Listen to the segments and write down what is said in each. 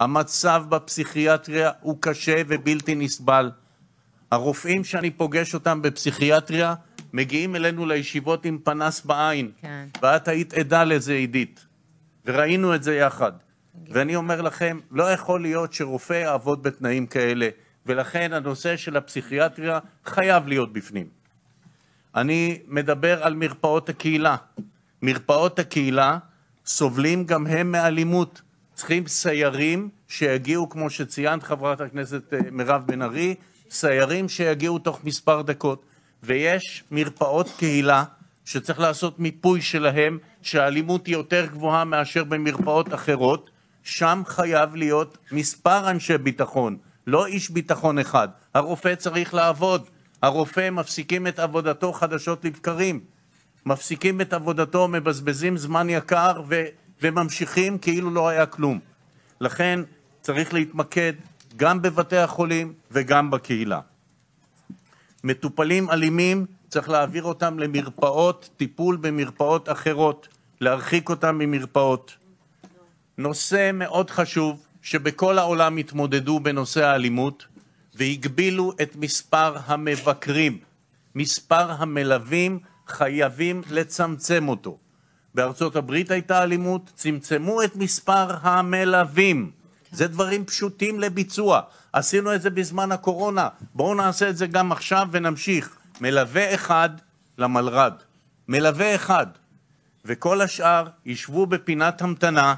המצב בפסיכיאטריה הוא קשה ובלתי נסבל. הרופאים שאני פוגש אותם בפסיכיאטריה מגיעים אלינו לישיבות עם פנס בעין. כן. ואת היית עדה לזה, עידית. וראינו את זה יחד. ואני אומר לכם, לא יכול להיות שרופא יעבוד בתנאים כאלה, ולכן הנושא של הפסיכיאטריה חייב להיות בפנים. אני מדבר על מרפאות הקהילה. מרפאות הקהילה סובלים גם הם מאלימות. צריכים סיירים שיגיעו, כמו שציינת, חברת הכנסת אה, מירב בן ארי, סיירים שיגיעו תוך מספר דקות. ויש מרפאות קהילה שצריך לעשות מיפוי שלהם, שהאלימות היא יותר גבוהה מאשר במרפאות אחרות. שם חייב להיות מספר אנשי ביטחון, לא איש ביטחון אחד. הרופא צריך לעבוד. הרופא מפסיקים את עבודתו חדשות לבקרים. מפסיקים את עבודתו, מבזבזים זמן יקר וממשיכים כאילו לא היה כלום. לכן צריך להתמקד גם בבתי החולים וגם בקהילה. מטופלים אלימים, צריך להעביר אותם למרפאות, טיפול במרפאות אחרות, להרחיק אותם ממרפאות. נושא מאוד חשוב, שבכל העולם התמודדו בנושא האלימות, והגבילו את מספר המבקרים. מספר המלווים חייבים לצמצם אותו. בארצות הברית הייתה אלימות, צמצמו את מספר המלווים. כן. זה דברים פשוטים לביצוע. עשינו את זה בזמן הקורונה, בואו נעשה את זה גם עכשיו ונמשיך. מלווה אחד למלר"ד, מלווה אחד, וכל השאר ישבו בפינת המתנה,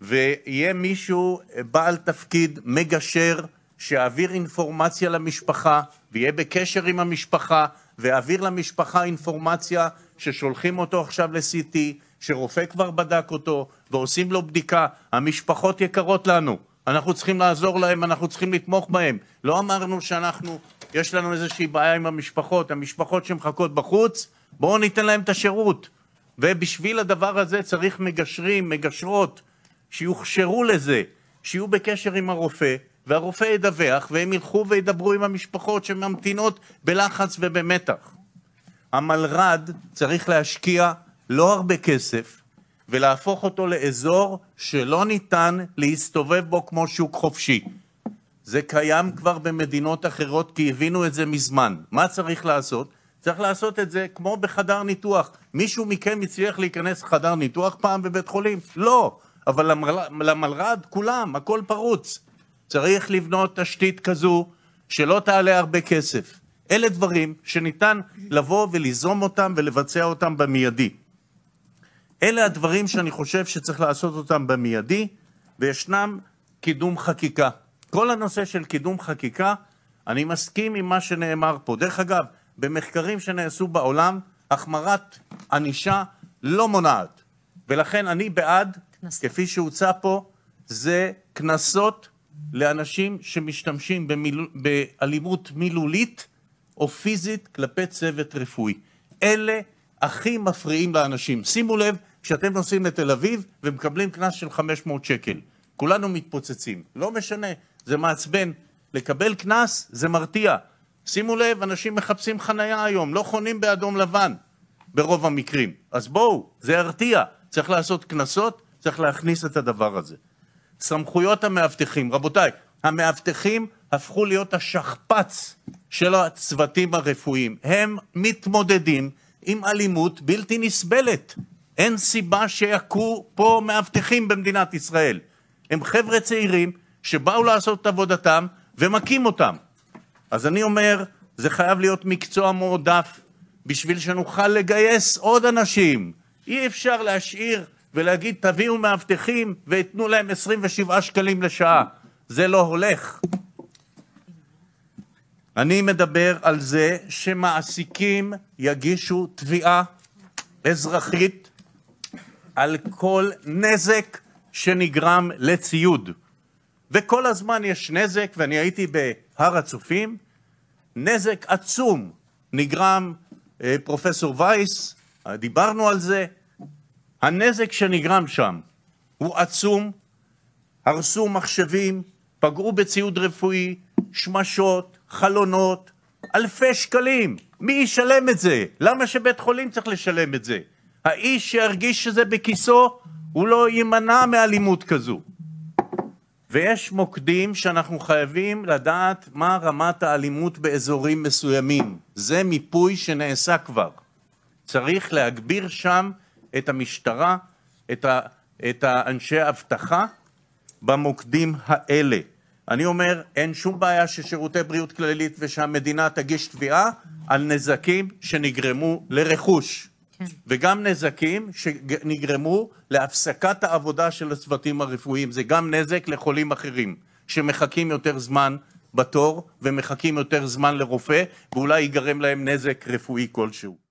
ויהיה מישהו אה, בעל תפקיד מגשר שיעביר אינפורמציה למשפחה, ויהיה בקשר עם המשפחה, ואעביר למשפחה אינפורמציה ששולחים אותו עכשיו ל-CT, שרופא כבר בדק אותו ועושים לו בדיקה. המשפחות יקרות לנו, אנחנו צריכים לעזור להם, אנחנו צריכים לתמוך בהם. לא אמרנו שאנחנו, יש לנו איזושהי בעיה עם המשפחות, המשפחות שמחכות בחוץ, בואו ניתן להם את השירות. ובשביל הדבר הזה צריך מגשרים, מגשרות, שיוכשרו לזה, שיהיו בקשר עם הרופא, והרופא ידווח, והם ילכו וידברו עם המשפחות שממתינות בלחץ ובמתח. המלר"ד צריך להשקיע לא הרבה כסף, ולהפוך אותו לאזור שלא ניתן להסתובב בו כמו שוק חופשי. זה קיים כבר במדינות אחרות, כי הבינו את זה מזמן. מה צריך לעשות? צריך לעשות את זה כמו בחדר ניתוח. מישהו מכם הצליח להיכנס לחדר ניתוח פעם בבית חולים? לא, אבל למלר"ד כולם, הכל פרוץ. צריך לבנות תשתית כזו שלא תעלה הרבה כסף. אלה דברים שניתן לבוא וליזום אותם ולבצע אותם במיידי. אלה הדברים שאני חושב שצריך לעשות אותם במיידי, וישנם קידום חקיקה. כל הנושא של קידום חקיקה, אני מסכים עם מה שנאמר פה. דרך אגב, במחקרים שנעשו בעולם, החמרת ענישה לא מונעת. ולכן אני בעד, כפי שהוצע פה, זה קנסות לאנשים שמשתמשים באלימות מילולית או פיזית כלפי צוות רפואי. אלה הכי מפריעים לאנשים. שימו לב, כשאתם נוסעים לתל אביב ומקבלים קנס של 500 שקל, כולנו מתפוצצים. לא משנה, זה מעצבן. לקבל קנס זה מרתיע. שימו לב, אנשים מחפשים חנייה היום, לא חונים באדום לבן ברוב המקרים. אז בואו, זה ירתיע. צריך לעשות קנסות, צריך להכניס את הדבר הזה. סמכויות המאבטחים. רבותיי, המאבטחים הפכו להיות השכפ"ץ של הצוותים הרפואיים. הם מתמודדים עם אלימות בלתי נסבלת. אין סיבה שיכו פה מאבטחים במדינת ישראל. הם חבר'ה צעירים שבאו לעשות את עבודתם ומכים אותם. אז אני אומר, זה חייב להיות מקצוע מועדף בשביל שנוכל לגייס עוד אנשים. אי אפשר להשאיר ולהגיד תביאו מאבטחים ויתנו להם 27 שקלים לשעה. זה לא הולך. אני מדבר על זה שמעסיקים יגישו תביעה אזרחית על כל נזק שנגרם לציוד. וכל הזמן יש נזק, ואני הייתי בהר הצופים, נזק עצום נגרם, אה, פרופסור וייס, דיברנו על זה, הנזק שנגרם שם הוא עצום, הרסו מחשבים, פגעו בציוד רפואי, שמשות, חלונות, אלפי שקלים. מי ישלם את זה? למה שבית חולים צריך לשלם את זה? האיש שירגיש שזה בכיסו, הוא לא יימנע מאלימות כזו. ויש מוקדים שאנחנו חייבים לדעת מה רמת האלימות באזורים מסוימים. זה מיפוי שנעשה כבר. צריך להגביר שם את המשטרה, את, ה, את האנשי האבטחה במוקדים האלה. אני אומר, אין שום בעיה ששירותי בריאות כללית ושהמדינה תגיש תביעה על נזקים שנגרמו לרכוש. כן. וגם נזקים שנגרמו להפסקת העבודה של הצוותים הרפואיים. זה גם נזק לחולים אחרים, שמחכים יותר זמן בתור ומחכים יותר זמן לרופא, ואולי ייגרם להם נזק רפואי כלשהו.